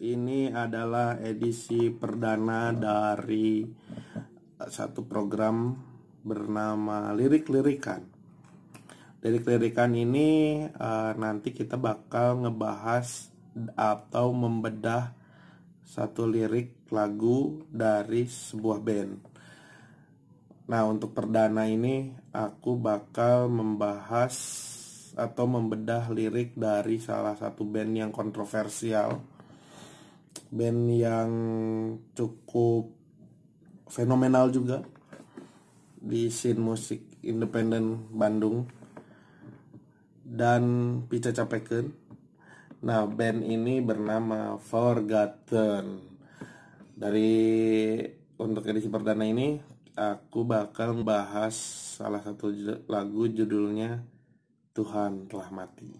Ini adalah edisi perdana dari satu program bernama lirik-lirikan. Lirik-lirikan ini uh, nanti kita bakal ngebahas atau membedah satu lirik lagu dari sebuah band. Nah, untuk perdana ini aku bakal membahas atau membedah lirik dari salah satu band yang kontroversial band yang cukup fenomenal juga di scene musik independen Bandung dan Pica Capeken. Nah, band ini bernama Forgotten. Dari untuk edisi perdana ini aku bakal bahas salah satu lagu judulnya Tuhan telah mati.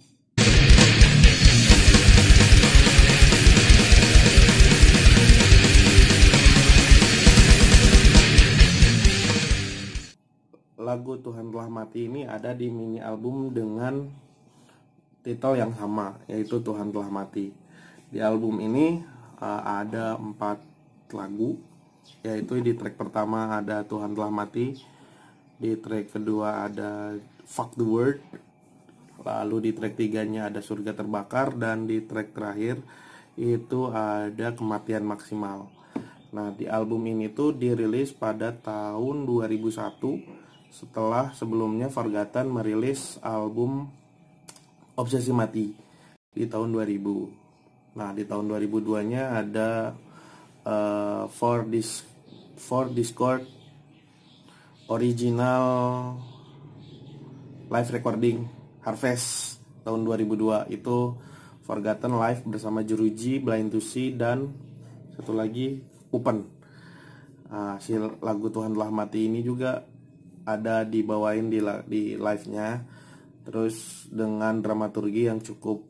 lagu Tuhan telah mati ini ada di mini album dengan title yang sama yaitu Tuhan telah mati. Di album ini uh, ada empat lagu yaitu di track pertama ada Tuhan telah mati, di track kedua ada Fuck the World, lalu di track tiganya ada Surga terbakar dan di track terakhir itu ada Kematian maksimal. Nah, di album ini tuh dirilis pada tahun 2001 setelah sebelumnya Forgotten merilis album Obsesi Mati di tahun 2000. Nah, di tahun 2002-nya ada uh, eh, For This For Discord original live recording Harvest tahun 2002 itu Forgotten Live bersama Juruji, Blind to See dan satu lagi Open Uh, ah, si lagu Tuhan telah mati ini juga ada dibawain di di live-nya terus dengan dramaturgi yang cukup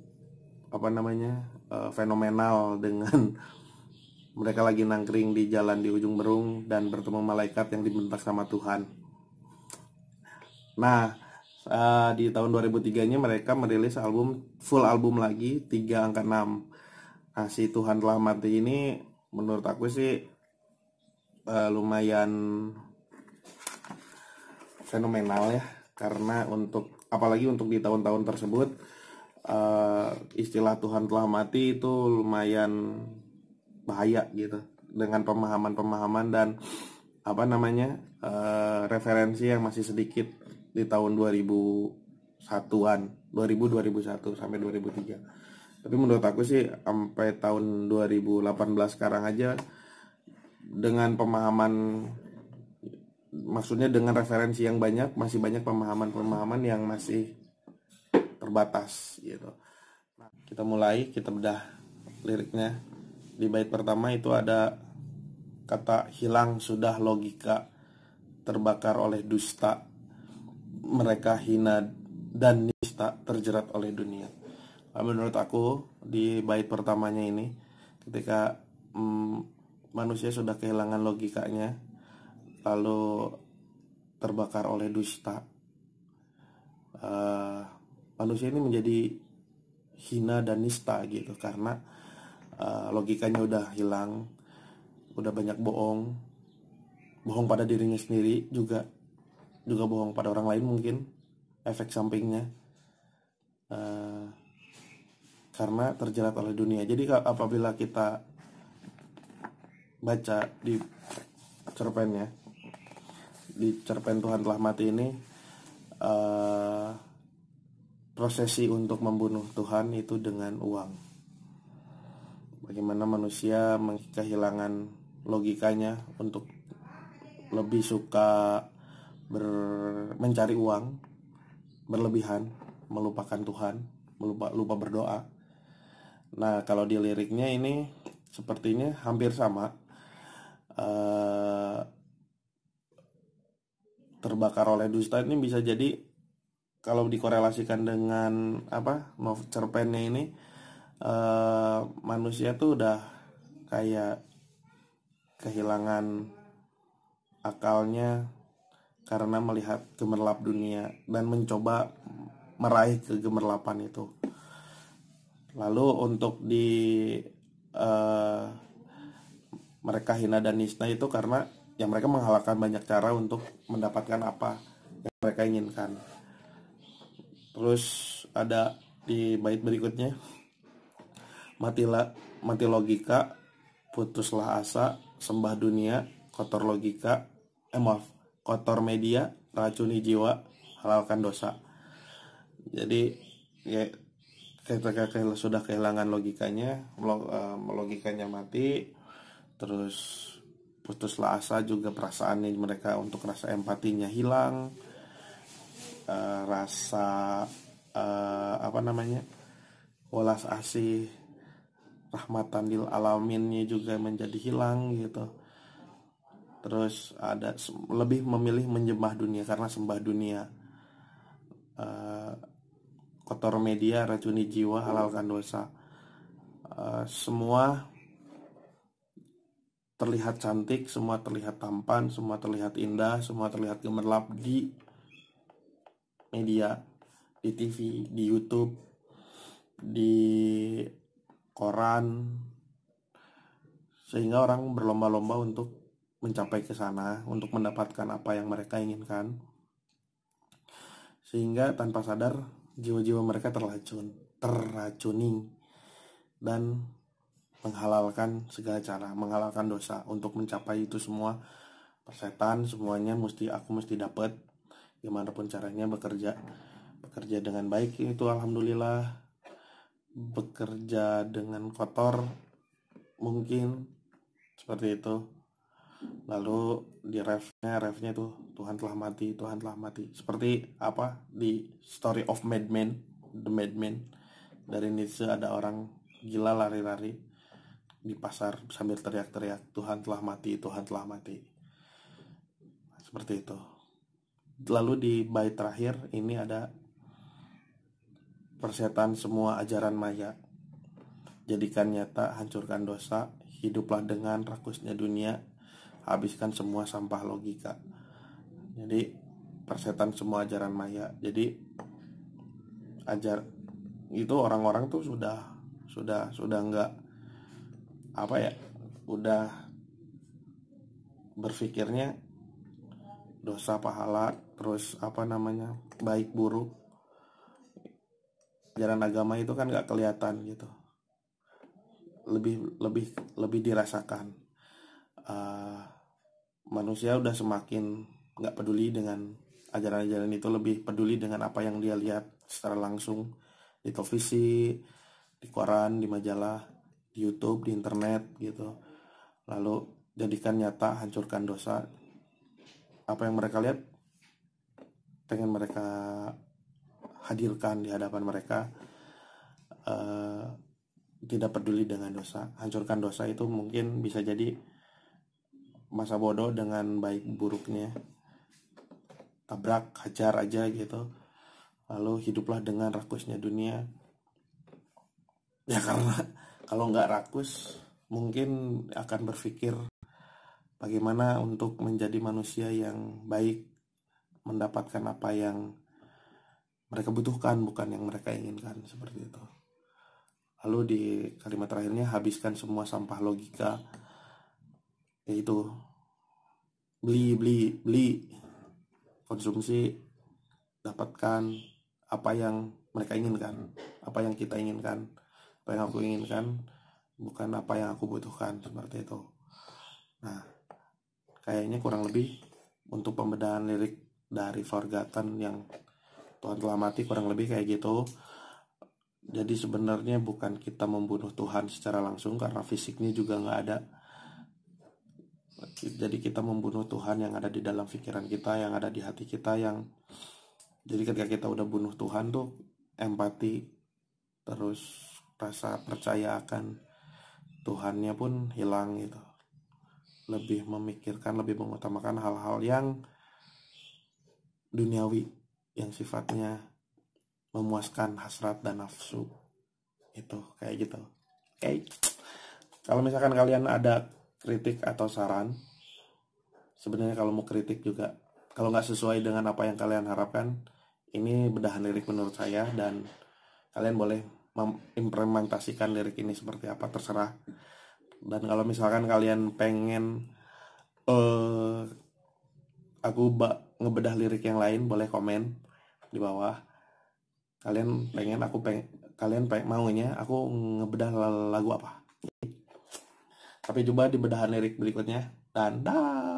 apa namanya uh, fenomenal dengan mereka lagi nangkring di jalan di ujung berung dan bertemu malaikat yang dibentak sama Tuhan. Nah, uh, di tahun 2003-nya mereka merilis album full album lagi 3 angka 6. Nah, si Tuhan telah mati ini menurut aku sih uh, lumayan fenomenal ya karena untuk apalagi untuk di tahun-tahun tersebut uh, istilah Tuhan telah mati itu lumayan bahaya gitu dengan pemahaman-pemahaman dan apa namanya uh, referensi yang masih sedikit di tahun 2001-an 2000 2001 sampai 2003 tapi menurut aku sih sampai tahun 2018 sekarang aja dengan pemahaman maksudnya dengan referensi yang banyak masih banyak pemahaman-pemahaman yang masih terbatas gitu. Nah, kita mulai kita bedah liriknya. Di bait pertama itu ada kata hilang sudah logika terbakar oleh dusta mereka hina dan nista terjerat oleh dunia. Nah, menurut aku di bait pertamanya ini ketika hmm, manusia sudah kehilangan logikanya lalu terbakar oleh dusta. Uh, manusia ini menjadi hina dan nista gitu karena uh, logikanya udah hilang, udah banyak bohong, bohong pada dirinya sendiri juga, juga bohong pada orang lain mungkin efek sampingnya. Uh, karena terjerat oleh dunia. Jadi apabila kita baca di cerpennya di cerpen Tuhan telah mati ini uh, prosesi untuk membunuh Tuhan itu dengan uang. Bagaimana manusia kehilangan logikanya untuk lebih suka ber, mencari uang berlebihan, melupakan Tuhan, melupa lupa berdoa. Nah, kalau di liriknya ini sepertinya hampir sama terbakar oleh dusta ini bisa jadi kalau dikorelasikan dengan apa mau cerpennya ini uh, manusia tuh udah kayak kehilangan akalnya karena melihat gemerlap dunia dan mencoba meraih kegemerlapan itu. Lalu untuk di uh, mereka hina dan nisna itu karena yang mereka menghalalkan banyak cara untuk mendapatkan apa yang mereka inginkan terus ada di bait berikutnya matilah mati logika putuslah asa sembah dunia kotor logika eh maaf kotor media racuni jiwa halalkan dosa jadi ya ketika sudah kehilangan logikanya eh, logikanya mati terus putuslah asa juga perasaannya mereka untuk rasa empatinya hilang e, rasa e, apa namanya welas asih rahmatan lil alaminnya juga menjadi hilang gitu terus ada lebih memilih menyembah dunia karena sembah dunia e, kotor media racuni jiwa halalkan dosa uh, semua terlihat cantik, semua terlihat tampan, semua terlihat indah, semua terlihat gemerlap di media, di TV, di YouTube, di koran, sehingga orang berlomba-lomba untuk mencapai ke sana, untuk mendapatkan apa yang mereka inginkan, sehingga tanpa sadar jiwa-jiwa mereka terlacun, terracuni, dan menghalalkan segala cara, menghalalkan dosa untuk mencapai itu semua persetan semuanya mesti aku mesti dapat gimana pun caranya bekerja bekerja dengan baik itu alhamdulillah bekerja dengan kotor mungkin seperti itu lalu di refnya refnya tuh Tuhan telah mati Tuhan telah mati seperti apa di story of madman the madman dari Nietzsche ada orang gila lari-lari di pasar sambil teriak-teriak Tuhan telah mati, Tuhan telah mati. Seperti itu. Lalu di bait terakhir ini ada persetan semua ajaran maya. Jadikan nyata, hancurkan dosa, hiduplah dengan rakusnya dunia, habiskan semua sampah logika. Jadi persetan semua ajaran maya. Jadi ajar itu orang-orang tuh sudah sudah sudah enggak apa ya udah berpikirnya dosa pahala terus apa namanya baik buruk ajaran agama itu kan nggak kelihatan gitu lebih lebih lebih dirasakan uh, manusia udah semakin nggak peduli dengan ajaran-ajaran itu lebih peduli dengan apa yang dia lihat secara langsung di televisi di koran di majalah di YouTube di internet gitu lalu jadikan nyata hancurkan dosa apa yang mereka lihat pengen mereka hadirkan di hadapan mereka uh, tidak peduli dengan dosa hancurkan dosa itu mungkin bisa jadi masa bodoh dengan baik buruknya tabrak hajar aja gitu lalu hiduplah dengan rakusnya dunia ya karena kalau nggak rakus mungkin akan berpikir bagaimana untuk menjadi manusia yang baik mendapatkan apa yang mereka butuhkan bukan yang mereka inginkan seperti itu lalu di kalimat terakhirnya habiskan semua sampah logika yaitu beli beli beli konsumsi dapatkan apa yang mereka inginkan apa yang kita inginkan apa yang aku inginkan bukan apa yang aku butuhkan seperti itu nah kayaknya kurang lebih untuk pembedahan lirik dari Forgotten yang Tuhan telah mati kurang lebih kayak gitu jadi sebenarnya bukan kita membunuh Tuhan secara langsung karena fisiknya juga nggak ada jadi kita membunuh Tuhan yang ada di dalam pikiran kita yang ada di hati kita yang jadi ketika kita udah bunuh Tuhan tuh empati terus rasa percaya akan Tuhannya pun hilang gitu lebih memikirkan lebih mengutamakan hal-hal yang duniawi yang sifatnya memuaskan hasrat dan nafsu itu kayak gitu oke okay. kalau misalkan kalian ada kritik atau saran sebenarnya kalau mau kritik juga kalau nggak sesuai dengan apa yang kalian harapkan ini bedahan lirik menurut saya dan kalian boleh mengimplementasikan lirik ini seperti apa terserah dan kalau misalkan kalian pengen uh, aku bak ngebedah lirik yang lain boleh komen di bawah kalian pengen aku peng kalian pengen maunya aku ngebedah lagu apa tapi coba di bedahan lirik berikutnya dan dah